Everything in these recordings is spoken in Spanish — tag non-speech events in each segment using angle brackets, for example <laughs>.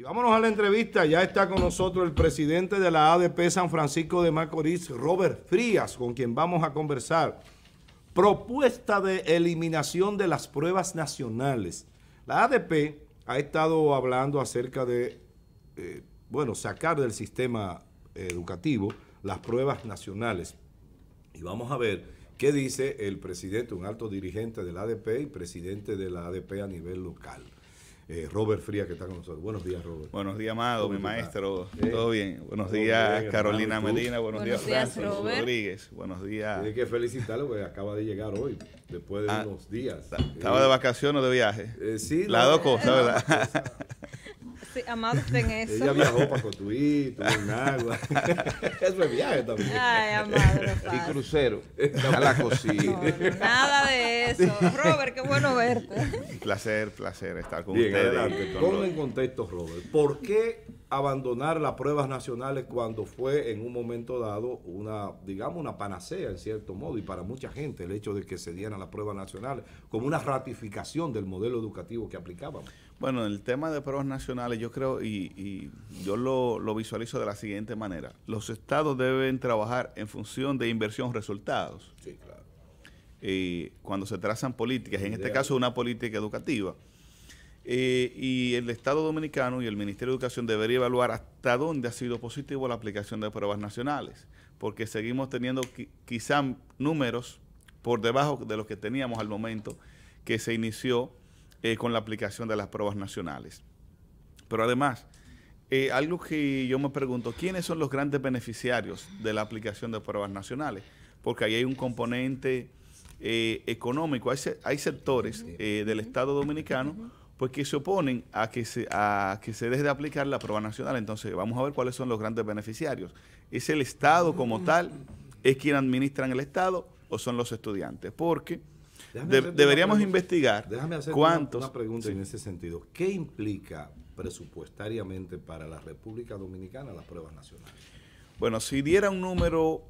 Y vámonos a la entrevista. Ya está con nosotros el presidente de la ADP San Francisco de Macorís, Robert Frías, con quien vamos a conversar. Propuesta de eliminación de las pruebas nacionales. La ADP ha estado hablando acerca de, eh, bueno, sacar del sistema educativo las pruebas nacionales. Y vamos a ver qué dice el presidente, un alto dirigente de la ADP y presidente de la ADP a nivel local. Eh, Robert Frías, que está con nosotros. Buenos días, Robert. Buenos días, Amado, mi maestro. ¿Todo bien? Buenos días, Carolina Medina. Buenos, días, Francis Rodríguez. Buenos días. Tiene que felicitarlo porque acaba de llegar hoy, después de ah, unos días. Estaba eh, de vacaciones o de viaje. Eh, sí. La ¿verdad? Sí, amado, en eso. Ella viajó para Cotuí, tuvo un agua. <laughs> eso es viaje también. Y crucero. A la cocina. nada de eso. <laughs> Robert, qué bueno verte. Placer, placer estar con Bien, ustedes. Adelante, en contexto, Robert. ¿Por qué abandonar las pruebas nacionales cuando fue en un momento dado una, digamos, una panacea en cierto modo y para mucha gente el hecho de que se dieran las pruebas nacionales como una ratificación del modelo educativo que aplicábamos? Bueno, el tema de pruebas nacionales yo creo y, yo lo, visualizo de la siguiente manera. Los estados deben trabajar en función de inversión resultados. Sí, claro. Eh, cuando se trazan políticas, en este caso una política educativa. Eh, y el Estado Dominicano y el Ministerio de Educación debería evaluar hasta dónde ha sido positivo la aplicación de pruebas nacionales, porque seguimos teniendo quizás quizá números por debajo de los que teníamos al momento que se inició eh, con la aplicación de las pruebas nacionales. Pero además, eh, algo que yo me pregunto, ¿quiénes son los grandes beneficiarios de la aplicación de pruebas nacionales? Porque ahí hay un componente eh, económico, hay, sectores del Estado dominicano pues, que se oponen a que se, que se deje de aplicar la prueba nacional. Entonces, vamos a ver cuáles son los grandes beneficiarios. ¿Es el Estado como tal? ¿Es quien en el Estado o son los estudiantes? Porque deberíamos investigar Déjame hacer cuántos. Una, pregunta en ese sentido. ¿Qué implica presupuestariamente para la República Dominicana las pruebas nacionales? Bueno, si diera un número,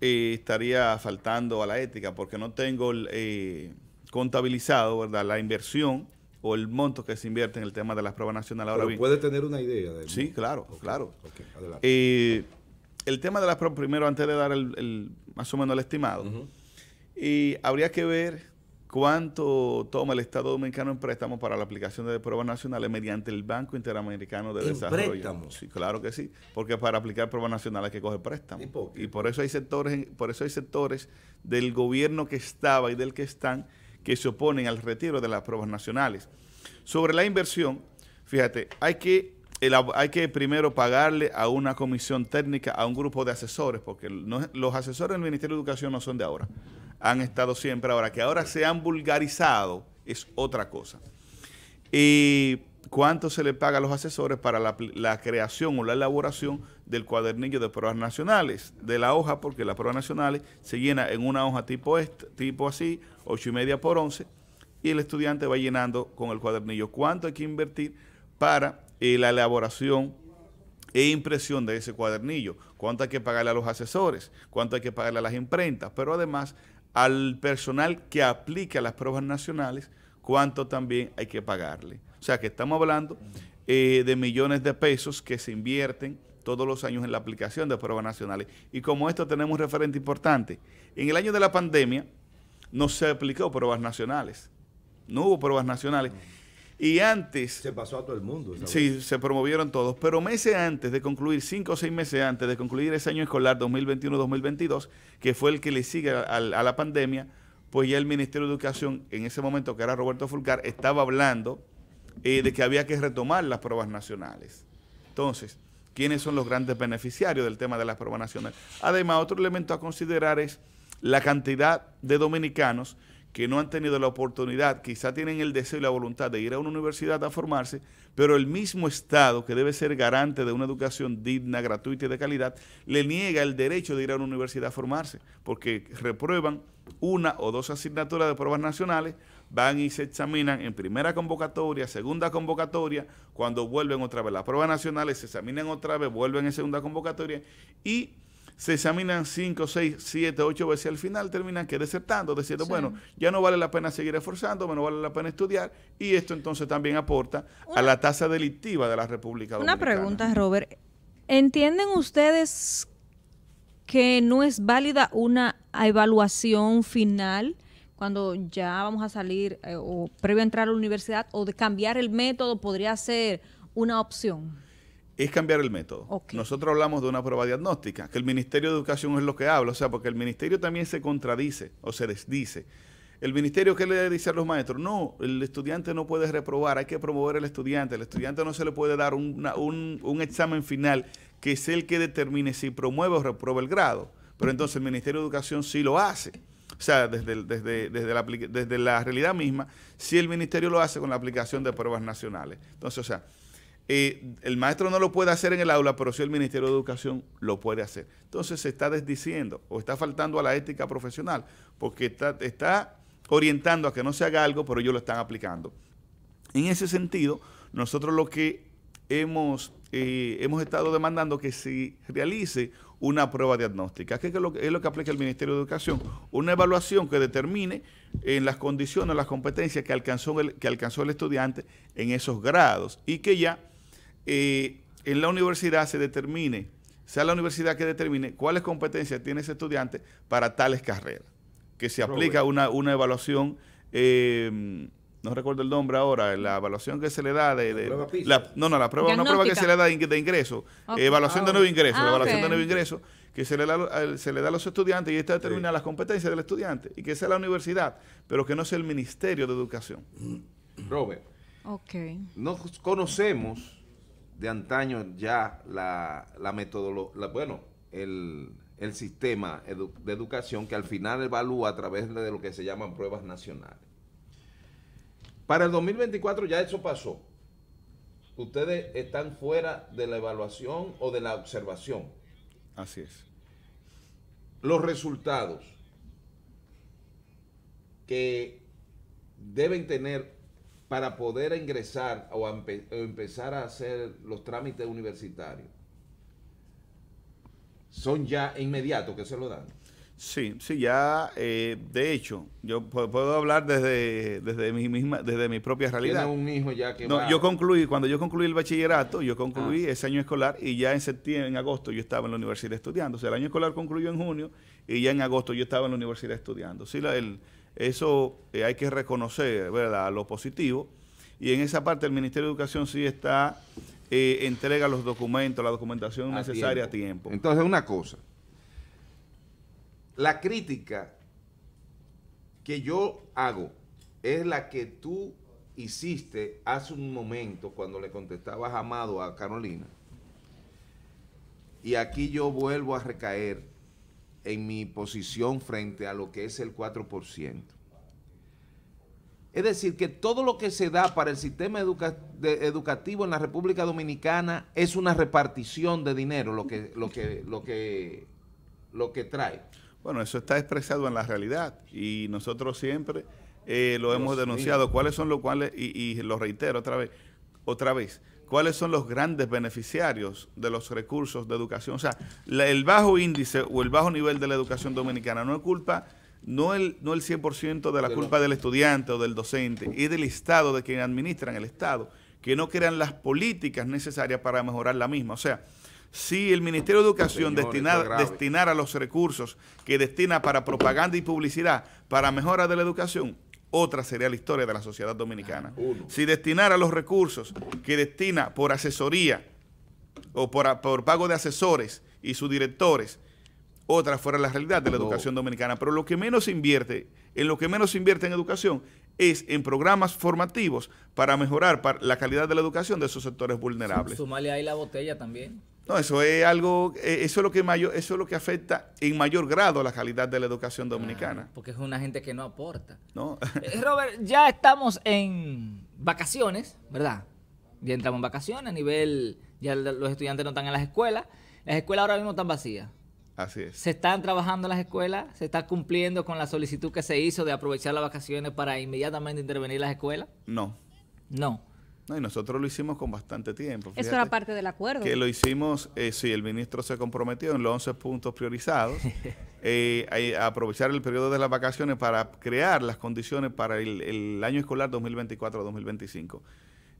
eh, estaría faltando a la ética, porque no tengo eh, contabilizado la inversión o el monto que se invierte en el tema de las pruebas nacionales. Ahora Pero puede tener una idea. De sí, claro, claro. Eh, el tema de las pruebas, primero, antes de dar el, más o menos el estimado, y habría que ver cuánto toma el Estado Dominicano en préstamos para la aplicación de pruebas nacionales mediante el Banco Interamericano de Desarrollo. Sí, claro que sí, porque para aplicar pruebas nacionales hay que coger préstamos. ¿Y, por eso hay sectores, por eso hay sectores del gobierno que estaba y del que están que se oponen al retiro de las pruebas nacionales. Sobre la inversión, fíjate, hay que primero pagarle a una comisión técnica, a un grupo de asesores, porque los asesores del Ministerio de Educación no son de ahora han estado siempre. Ahora, que ahora se han vulgarizado es otra cosa. ¿Y cuánto se le paga a los asesores para la, creación o la elaboración del cuadernillo de pruebas nacionales? De la hoja, porque las pruebas nacionales se llena en una hoja tipo, este, tipo así, 8 y media por 11, y el estudiante va llenando con el cuadernillo. ¿Cuánto hay que invertir para eh, la elaboración e impresión de ese cuadernillo, cuánto hay que pagarle a los asesores, cuánto hay que pagarle a las imprentas, pero además al personal que aplica las pruebas nacionales cuánto también hay que pagarle. O sea que estamos hablando eh, de millones de pesos que se invierten todos los años en la aplicación de pruebas nacionales. Y como esto tenemos referente importante. En el año de la pandemia no se aplicó pruebas nacionales. No hubo pruebas nacionales. Y antes... Se pasó a todo el mundo. Sí, se promovieron todos. Pero meses antes de concluir, cinco o seis meses antes de concluir ese año escolar 2021-2022, que fue el que le sigue a, la pandemia, pues ya el Ministerio de Educación, en ese momento que era Roberto Fulcar, estaba hablando eh, de que había que retomar las pruebas nacionales. Entonces, ¿quiénes son los grandes beneficiarios del tema de las pruebas nacionales? Además, otro elemento a considerar es la cantidad de dominicanos que no han tenido la oportunidad, quizá tienen el deseo y la voluntad de ir a una universidad a formarse, pero el mismo Estado, que debe ser garante de una educación digna, gratuita y de calidad, le niega el derecho de ir a una universidad a formarse, porque reprueban una o dos asignaturas de pruebas nacionales, van y se examinan en primera convocatoria, segunda convocatoria, cuando vuelven otra vez las pruebas nacionales, se examinan otra vez, vuelven en segunda convocatoria y se examinan 5, 6, 7, 8 veces al final terminan que desertando, diciendo, bueno, ya no vale la pena seguir esforzando no vale la pena estudiar y esto entonces también aporta a la tasa delictiva de la República Dominicana. Una pregunta, Robert. ¿Entienden ustedes que no es válida una evaluación final? cuando ya vamos a salir eh, o previo a entrar a la universidad o de cambiar el método podría ser una opción es cambiar el método. Nosotros hablamos de una prueba diagnóstica, que el Ministerio de Educación es lo que habla, o sea, porque el Ministerio también se contradice o se desdice. El ministerio ¿qué le dice a los maestros, no, el estudiante no puede reprobar, hay que promover al estudiante, el estudiante no se le puede dar un, examen final que es el que determine si promueve o reprueba el grado. Pero entonces el Ministerio de Educación sí lo hace. O sea, desde, desde, desde, la, desde la realidad misma, sí el ministerio lo hace con la aplicación de pruebas nacionales. Entonces, o sea, el maestro no lo puede hacer en el aula, pero si el Ministerio de Educación lo puede hacer. Entonces se está desdiciendo o está faltando a la ética profesional, porque está, está orientando a que no se haga algo, pero ellos lo están aplicando. En ese sentido, nosotros lo que hemos, eh, hemos estado demandando que se realice una prueba diagnóstica, que es lo, que, es lo que aplica el Ministerio de Educación, una evaluación que determine en eh, las condiciones, las competencias que alcanzó el, que alcanzó el estudiante en esos grados y que ya en la universidad se determine, sea la universidad que determine cuáles competencias tiene ese estudiante para tales carreras. Que se aplica una, evaluación, em, no recuerdo el nombre ahora, la evaluación que se le da de... la no, no, la prueba, una prueba que se le da de, ingreso, evaluación de nuevo ingreso, ah, evaluación de nuevo ingreso que se le, da, se le da a los estudiantes y esta determina las competencias del estudiante y que sea la universidad, pero que no sea el Ministerio de Educación. Robert, ok nos conocemos de antaño ya la, la metodología, bueno, el, sistema de educación que al final evalúa a través de lo que se llaman pruebas nacionales. Para el 2024 ya eso pasó. Ustedes están fuera de la evaluación o de la observación. Así es. Los resultados que deben tener para poder ingresar o, empezar a hacer los trámites universitarios, son ya inmediatos que se lo dan. Sí, sí, ya, eh, de hecho, yo puedo hablar desde, desde mi misma, desde mi propia realidad. Tiene un hijo ya que No, yo concluí, cuando yo concluí el bachillerato, yo concluí ah. ese año escolar y ya en septiembre, en agosto yo estaba en la universidad estudiando. O sea, el año escolar concluyó en junio y ya en agosto yo estaba en la universidad estudiando. Sí, la, el, eso eh, hay que reconocer, ¿verdad? Lo positivo. Y en esa parte el Ministerio de Educación sí está, eh, entrega los documentos, la documentación necesaria a tiempo. Entonces, una cosa. La crítica que yo hago es la que tú hiciste hace un momento cuando le contestabas amado a Carolina. Y aquí yo vuelvo a recaer en mi posición frente a lo que es el 4%. Es decir, que todo lo que se da para el sistema educativo en la República Dominicana es una repartición de dinero lo que, lo que, lo que, lo que trae. Bueno, eso está expresado en la realidad y nosotros siempre eh, lo hemos denunciado. ¿Cuáles son los cuales? Y, y lo reitero otra vez, otra vez, cuáles son los grandes beneficiarios de los recursos de educación. O sea, el bajo índice o el bajo nivel de la educación dominicana no es culpa, no el, no el 100% de la culpa del estudiante o del docente, es del Estado, de quien administran el Estado, que no crean las políticas necesarias para mejorar la misma. O sea, si el Ministerio de Educación destinara, destinara los recursos que destina para propaganda y publicidad, para mejora de la educación, otra sería la historia de la sociedad dominicana. Ah, si destinara los recursos que destina por asesoría o por, por pago de asesores y sus directores, otra fuera la realidad de la educación dominicana. Pero lo que menos invierte, en lo que menos invierte en educación es en programas formativos para mejorar la calidad de la educación de esos sectores vulnerables. Sumarle ahí la botella también. No, eso es algo, eh, eso es lo que mayor, eso es lo que afecta en mayor grado a la calidad de la educación dominicana. porque es una gente que no aporta. No. <laughs> Eh, Robert, ya estamos en vacaciones, ¿verdad? Ya entramos en vacaciones a nivel, ya los estudiantes no están en las escuelas, las escuelas ahora mismo están vacías. Así es. Se están trabajando las escuelas, se está cumpliendo con la solicitud que se hizo de aprovechar las vacaciones para inmediatamente intervenir las escuelas. No. No y nosotros lo hicimos con bastante tiempo. Eso era parte del acuerdo. Que lo hicimos, eh, sí, el ministro se comprometió en los 11 puntos priorizados <laughs> eh, a, aprovechar el periodo de las vacaciones para crear las condiciones para el, año escolar 2024-2025.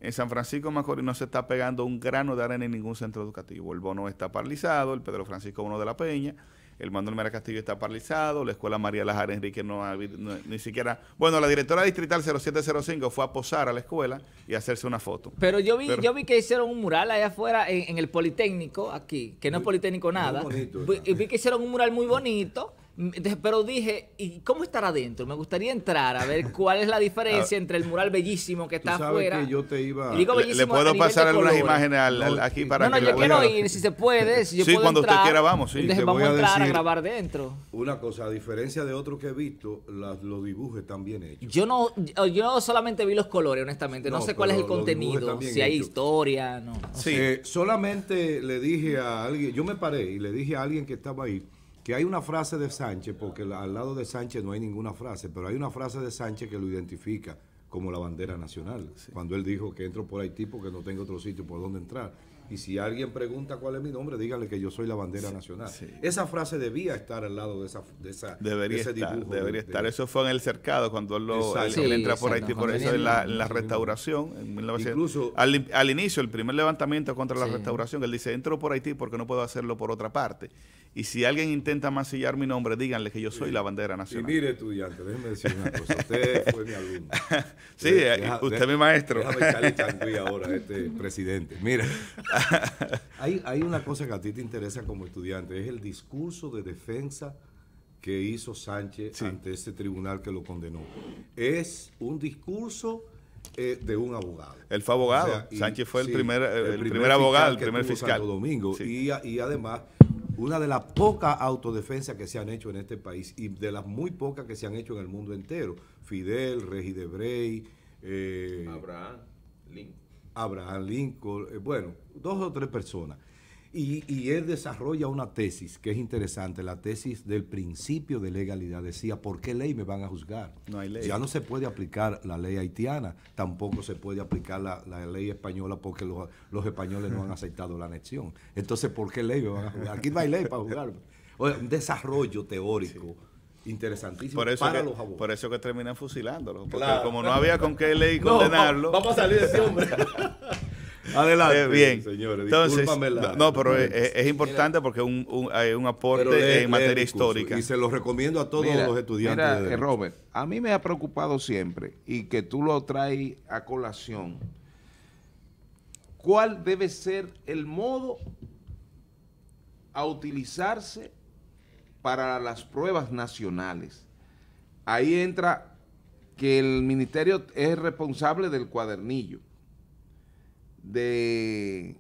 En San Francisco Macorís no se está pegando un grano de arena en ningún centro educativo. El bono está paralizado, el Pedro Francisco Bono de la Peña el Manuel Mera Castillo está paralizado, la escuela María Lajar Enrique no, ha, ni siquiera... Bueno, la directora distrital 0705 fue a posar a la escuela y hacerse una foto. Pero yo vi, yo vi que hicieron un mural allá afuera en, el Politécnico, aquí, que no es Politécnico nada. vi que hicieron un mural muy bonito Mm, pero dije, ¿y cómo estará adentro? Me gustaría entrar a ver cuál es la diferencia ah, entre el mural bellísimo que está afuera. Que yo te iba... le, puedo pasar algunas imágenes al, aquí para no, no, que yo quiero ir, si se puede. sí, cuando usted quiera, vamos. Sí, vamos a entrar a, grabar dentro. Una cosa, a diferencia de otros que he visto, los dibujos están bien hechos. Yo no, yo solamente vi los colores, honestamente. No, sé cuál es el contenido, si hay historia, no. Sí. Eh, solamente le dije a alguien, yo me paré y le dije a alguien que estaba ahí que hay una frase de Sánchez, porque al lado de Sánchez no hay ninguna frase, pero hay una frase de Sánchez que lo identifica como la bandera nacional, cuando él dijo que entro por Haití porque no tengo otro sitio por donde entrar. Y si alguien pregunta cuál es mi nombre, dígale que yo soy la bandera nacional. Esa frase debía estar al lado de esa, debería estar, Debería estar. Eso fue en el cercado cuando él, lo, él entra por Haití, por eso en la, restauración. Incluso, al, inicio, el primer levantamiento contra la restauración, él dice, entro por Haití porque no puedo hacerlo por otra parte. Y si alguien intenta masillar mi nombre, díganle que yo soy la bandera nacional. Y mire, estudiante, déjeme decir una cosa. Usted <laughs> fue mi alumno. sí, usted es eh, mi maestro. Déjame echarle aquí <laughs> ahora este presidente. Mira, <laughs> hay, hay una cosa que a ti te interesa como estudiante, es el discurso de defensa que hizo Sánchez ante este tribunal que lo condenó. Es un discurso eh, de un abogado. Él fue abogado. Sánchez fue eh, el, primer, primer, abogado, el primer fiscal. Domingo. Y, y, además una de las pocas autodefensas que se han hecho en este país y de las muy pocas que se han hecho en el mundo entero. Fidel, regi Debrey, eh, Abraham Lincoln. Abraham Lincoln, eh, bueno, dos o tres personas. Y, él desarrolla una tesis que es interesante, la tesis del principio de legalidad. Decía, ¿por qué ley me van a juzgar? Ya no se puede aplicar la ley haitiana, tampoco se puede aplicar la, ley española porque los, españoles no han <laughs> aceptado la anexión. Entonces, ¿por qué ley me van a juzgar? Aquí no hay ley para juzgar. <laughs> un desarrollo teórico. interesantísimo por eso para los abogados. Por eso que terminan fusilándolo. Porque como no había con qué ley <laughs> condenarlo. vamos a salir de ese hombre. Adelante. Eh, bien. Señores, Entonces, la, no, pero es, importante porque es un, aporte eh, en eh, materia histórica. Y se lo recomiendo a todos los estudiantes. de Robert, a mí me ha preocupado siempre y que tú lo traes a colación. ¿Cuál debe ser el modo a utilizarse para las pruebas nacionales? Ahí entra que el ministerio es responsable del cuadernillo de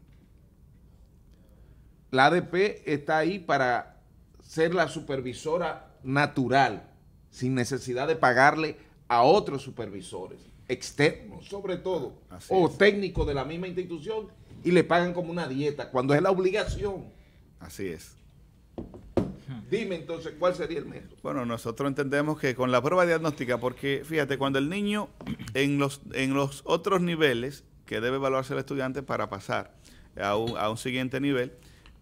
la ADP está ahí para ser la supervisora natural, sin necesidad de pagarle a otros supervisores, externos sobre todo, o técnicos de la misma institución, y le pagan como una dieta, cuando es la obligación. Así es. Dime entonces, ¿cuál sería el método? Bueno, nosotros entendemos que con la prueba diagnóstica, porque fíjate, cuando el niño <clears throat> en los, en los otros niveles que debe evaluarse el estudiante para pasar a un, siguiente nivel,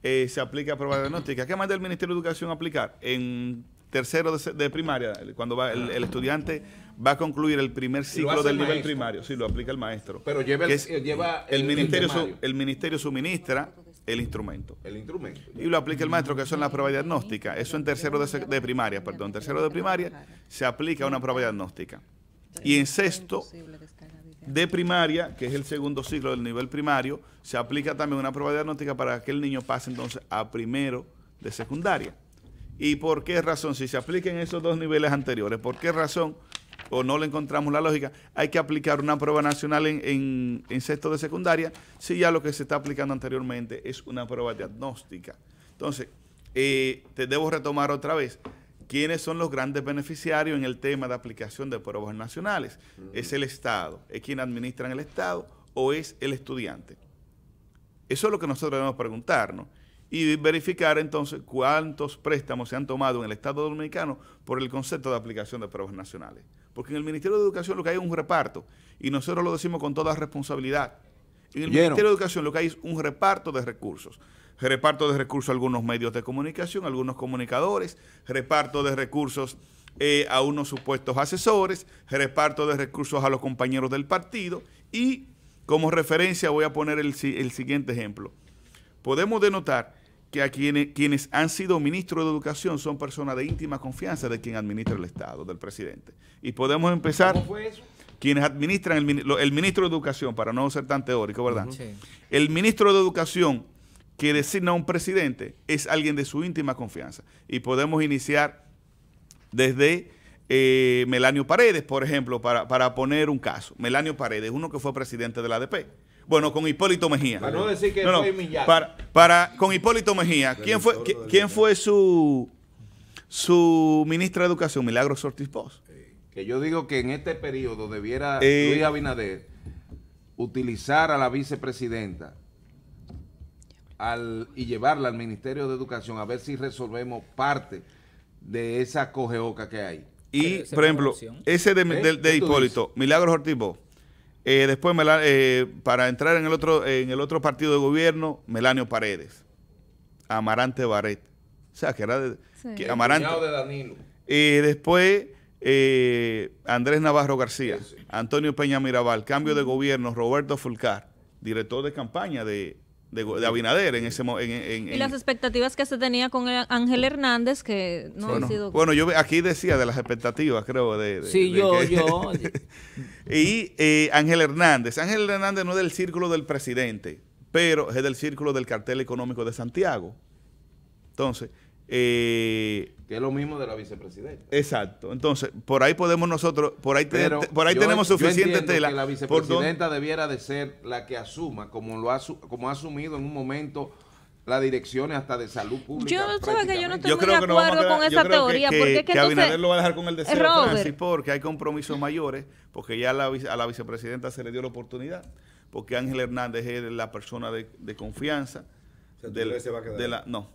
eh, se aplica a prueba diagnóstica. ¿Qué más del Ministerio de Educación aplicar? En tercero de, primaria, cuando el, estudiante va a concluir el primer ciclo del nivel primario, sí, lo aplica el maestro. Pero lleva el, eh, lleva el, ministerio el ministerio suministra el instrumento. El instrumento. Y lo aplica el maestro, que eso en la prueba diagnóstica. Eso en tercero de, de primaria, perdón, tercero de primaria se aplica una prueba diagnóstica. Y en sexto de primaria, que es el segundo ciclo del nivel primario, se aplica también una prueba diagnóstica para que el niño pase entonces a primero de secundaria. ¿Y por qué razón? Si se aplican esos dos niveles anteriores, ¿por qué razón? o no le encontramos la lógica, hay que aplicar una prueba nacional en, sexto de secundaria si ya lo que se está aplicando anteriormente es una prueba diagnóstica. Entonces, eh, te debo retomar otra vez. ¿Quiénes son los grandes beneficiarios en el tema de aplicación de pruebas nacionales? ¿Es el Estado? ¿Es quien administra en el Estado o es el estudiante? Eso es lo que nosotros debemos preguntarnos y verificar entonces cuántos préstamos se han tomado en el Estado Dominicano por el concepto de aplicación de pruebas nacionales. Porque en el Ministerio de Educación lo que hay es un reparto y nosotros lo decimos con toda responsabilidad. En el Ministerio de Educación lo que hay es un reparto de recursos reparto de recursos a algunos medios de comunicación, a algunos comunicadores, reparto de recursos eh, a unos supuestos asesores, reparto de recursos a los compañeros del partido y como referencia voy a poner el, siguiente ejemplo. Podemos denotar que a quienes, han sido ministros de educación son personas de íntima confianza de quien administra el Estado, del presidente. Y podemos empezar... ¿Cómo fue eso? Quienes administran el, ministro de educación, para no ser tan teórico, ¿verdad? El ministro de educación que no, un presidente es alguien de su íntima confianza. Y podemos iniciar desde eh, Melanio Paredes, por ejemplo, para, poner un caso. Melanio Paredes, uno que fue presidente de la ADP. Bueno, con Hipólito Mejía. Para no decir que no, para, Con Hipólito Mejía. ¿Quién fue, fue su, su ministra de Educación? Milagro Ortiz Pos. Que yo digo que en este periodo debiera eh, Luis Abinader utilizar a la vicepresidenta y llevarla al Ministerio de Educación a ver si resolvemos parte de esa cogeoca que hay. Y, por ejemplo, ese de, Hipólito, Milagros Ortiz eh, después, eh, para entrar en el, otro, en el otro partido de gobierno, Melanio Paredes, Amarante Barret. O sea, que era de, Amarante. Danilo. después, eh, Andrés Navarro García, Antonio Peña Mirabal, cambio de gobierno, Roberto Fulcar, director de campaña de, de, Abinader en ese en, Y las expectativas que se tenía con Ángel Hernández, que no bueno, sido... Bueno, yo aquí decía de las expectativas, creo. De, sí, yo, yo. <laughs> y eh, Ángel Hernández. Ángel Hernández no es del círculo del presidente, pero es del círculo del cartel económico de Santiago. Entonces, eh, que es lo mismo de la vicepresidenta. Exacto. Entonces, por ahí podemos nosotros, por ahí, por ahí tenemos suficiente tela. Que la vicepresidenta debiera de ser la que asuma, como lo ha, como ha asumido en un momento las direcciones hasta de salud pública. Yo, yo no estoy muy de acuerdo con esa teoría. porque que, Abinader lo va a dejar con el deseo porque hay compromisos mayores, porque ya la, a la vicepresidenta se le dio la oportunidad, porque Ángel Hernández es la persona de, confianza. De la, no,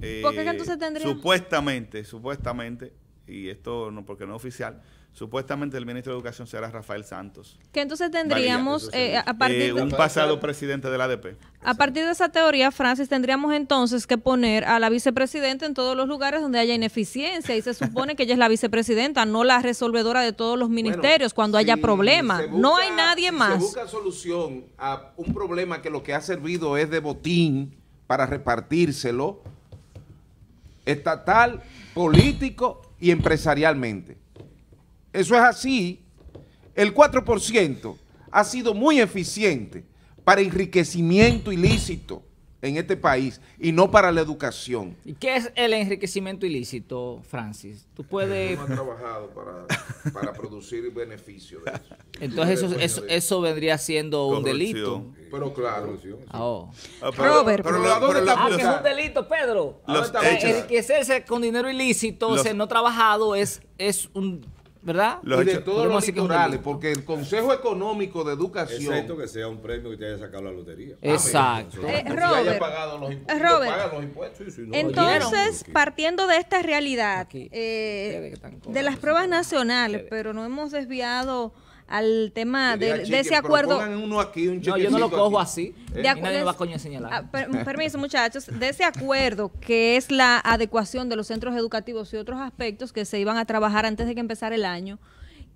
entonces eh, Supuestamente, supuestamente, y esto no porque no es oficial, supuestamente el ministro de Educación será Rafael Santos. Que entonces tendríamos, eh, a partir eh, un pasado presidente del ADP. A partir de esa teoría, Francis, tendríamos entonces que poner a la vicepresidenta en todos los lugares donde haya ineficiencia y se <laughs> supone que ella es la vicepresidenta, no la resolvedora de todos los ministerios cuando haya problemas. No hay nadie más. Si busca solución a un problema que lo que ha servido es de botín para repartírselo estatal, político y empresarialmente. Eso es así. El 4% ha sido muy eficiente para enriquecimiento ilícito en este país y no para la educación. ¿Y qué es el enriquecimiento ilícito, Francis? Tú puedes... No trabajado para, producir beneficio Entonces eso, vendría siendo un delito. Pero claro. Ah, oh. Ah, pero, Robert, ah, es un delito, Pedro. Enriquecerse con dinero ilícito, no trabajado, es, es un ¿verdad? Los y de todos los litorales, porque el Consejo Económico de Educación... Exacto, que sea un premio que te haya sacado la lotería. Exacto. Es eh, Robert, entonces, partiendo de esta realidad, eh, de las pruebas nacionales, pero no hemos desviado al tema de, ese acuerdo. no, yo no lo cojo así. De eh. nadie a coño señalar. Ah, permiso, muchachos. De ese acuerdo, que es la adecuación de los centros educativos y otros aspectos que se iban a trabajar antes de que empezara el año,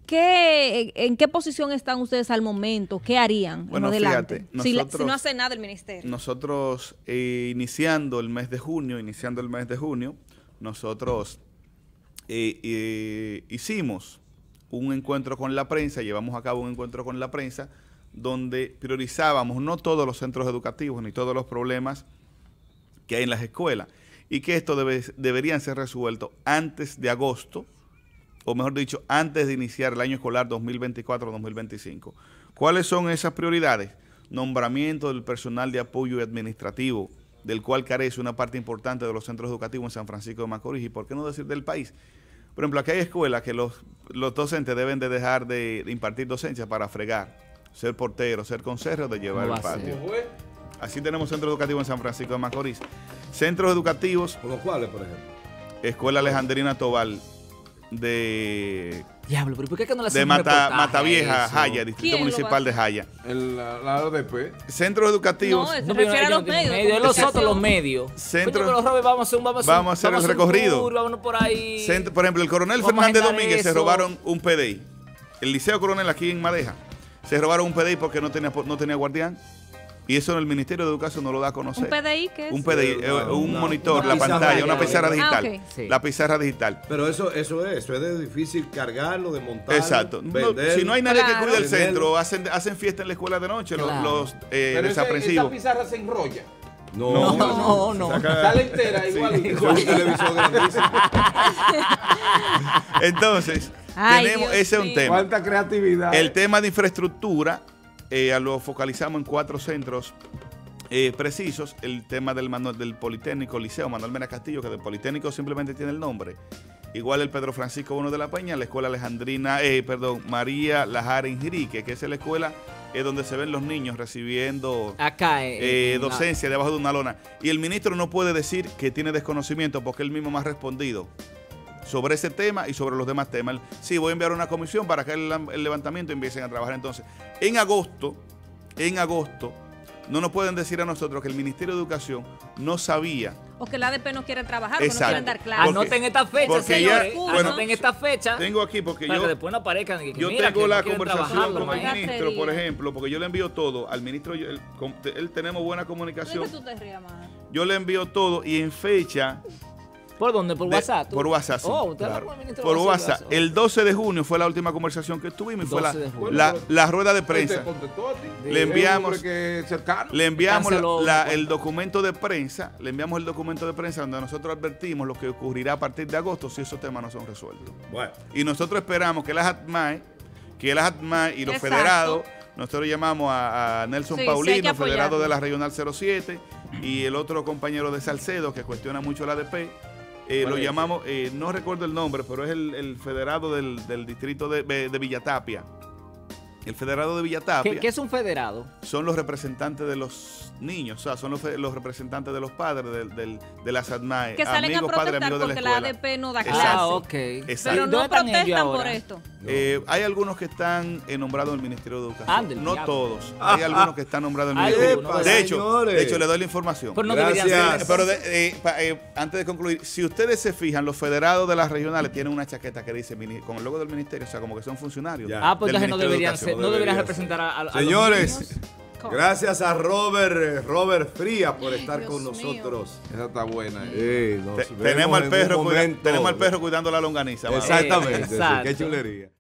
¿qué, ¿en qué posición están ustedes al momento? ¿Qué harían adelante? si, no hace nada el ministerio. Nosotros, eh, iniciando el mes de junio, iniciando el mes de junio, nosotros eh, hicimos un encuentro con la prensa, llevamos a cabo un encuentro con la prensa, donde priorizábamos no todos los centros educativos ni todos los problemas que hay en las escuelas y que esto deberían ser resuelto antes de agosto, o mejor dicho, antes de iniciar el año escolar 2024-2025. ¿Cuáles son esas prioridades? Nombramiento del personal de apoyo administrativo, del cual carece una parte importante de los centros educativos en San Francisco de Macorís y, por qué no decir, del país. Por ejemplo, aquí hay escuelas que los, docentes deben de dejar de, impartir docencia para fregar, ser portero, ser o de llevar el patio. Así tenemos centros educativos en San Francisco de Macorís. Centros educativos. ¿Por los cuales, por ejemplo? Escuela Alejandrina Tobal de Diablo, pero ¿por qué que no la De Mata, mata Matavieja, Jaya, Distrito Municipal de Jaya. El, la, ADP. Centros educativos. No, No, a los medios. los otros, los medios. Pues Centro- Coño, los robes, vamos a hacer un vamos a hacer, Vamos a hacer el un recorrido. tour, vámonos por ahí. por ejemplo, el coronel Vamos Fernández Domínguez se robaron un PDI. El Liceo Coronel aquí en Madeja. Se robaron un PDI porque no tenía, no tenía guardián. Y eso en el Ministerio de Educación no lo da a conocer. ¿Un PDI qué es? Un PDI, eh, un monitor, la pantalla, una pizarra ah, digital. La pizarra digital. Pero eso eso es, eso es difícil cargarlo, desmontarlo, Exacto. si no hay nadie que cuide el centro, hacen, hacen fiesta en la escuela de noche los, los eh, Pero desaprensivos. Esa pizarra se enrolla. No, no, no. Sale entera igual. <laughs> Entonces, tenemos, ese es un tema. ¿Cuánta creatividad? El tema de infraestructura eh, lo focalizamos en cuatro centros eh, precisos. El tema del, Manuel, del Politécnico Liceo Manuel Mena Castillo, que del Politécnico simplemente tiene el nombre. Igual el Pedro Francisco Uno de la Peña, la escuela Alejandrina, eh, perdón, María Lajar Enrique, que es la escuela donde se ven los niños recibiendo eh, docencia debajo de una lona. Y el ministro no puede decir que tiene desconocimiento porque él mismo me ha respondido sobre ese tema y sobre los demás temas. Sí, voy a enviar una comisión para que el, levantamiento empiecen a trabajar entonces. En agosto, en agosto, no nos pueden decir a nosotros que el Ministerio de Educación no sabía. O que la ADP no quiere trabajar, no quieren dar Anoten esta fecha, señor. Anoten esta fecha. Tengo aquí porque yo. después no yo tengo la conversación con el ministro, por ejemplo, porque yo le envío todo al ministro. Él, tenemos buena comunicación. Tú te rías, yo le envío todo y en fecha ¿Por dónde? ¿Por WhatsApp? Por WhatsApp. Oh, Por WhatsApp. El 12 de junio fue la última conversación que tuvimos y fue la, rueda de prensa. Este le enviamos, le enviamos el documento de prensa, le enviamos el documento de prensa donde nosotros advertimos lo que ocurrirá a partir de agosto si esos temas no son resueltos. Y nosotros esperamos que las ATMAE, que las y los federados nosotros llamamos a, Nelson Paulino, federado de la Regional 07, y el otro compañero de Salcedo, que cuestiona mucho la ADP, eh, lo llamamos, eh, no recuerdo el nombre, pero es el, federado del, distrito de, de Villatapia. El federado de Villatapia. ¿Qué, es un federado? Son los representantes de los niños, o sea, son los, representantes de los padres de las ADNAE. Que salen amigos, a protestar porque de la, la, ADP no da clase. Ah, ok. Pero no protestan por esto. Eh, hay algunos que están eh, nombrados en el Ministerio de Educación. Ah, no todos. hay algunos que están nombrados en el Ministerio de Educación. De hecho, de hecho, le doy la información. Pero, no Gracias. Pero eh, antes de concluir, si ustedes se fijan, los federados de las regionales tienen una chaqueta que dice con el logo del ministerio, o sea, como que son funcionarios. Ah, pues entonces no deberían ser no, deberías representar a, a Señores, gracias a Robert, eh, Robert Fría por estar con nosotros. Esa está buena. Eh. tenemos, al perro tenemos al perro cuidando la longaniza. Exactamente, qué chulería.